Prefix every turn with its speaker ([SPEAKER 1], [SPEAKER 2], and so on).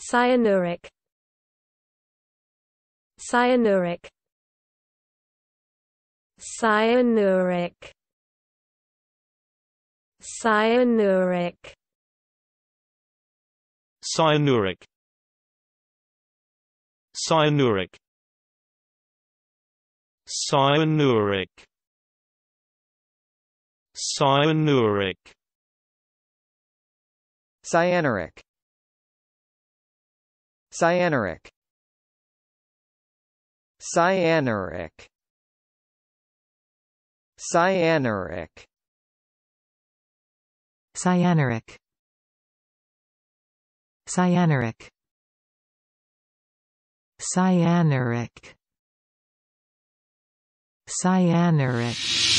[SPEAKER 1] Cyanuric Cyanuric Cyanuric Cyanuric Cyanuric Cyanuric Cyanuric Cyanuric Cyanuric Cyanuric Cyanuric Cyanuric Cyanuric Cyanuric Cyanuric Cyanuric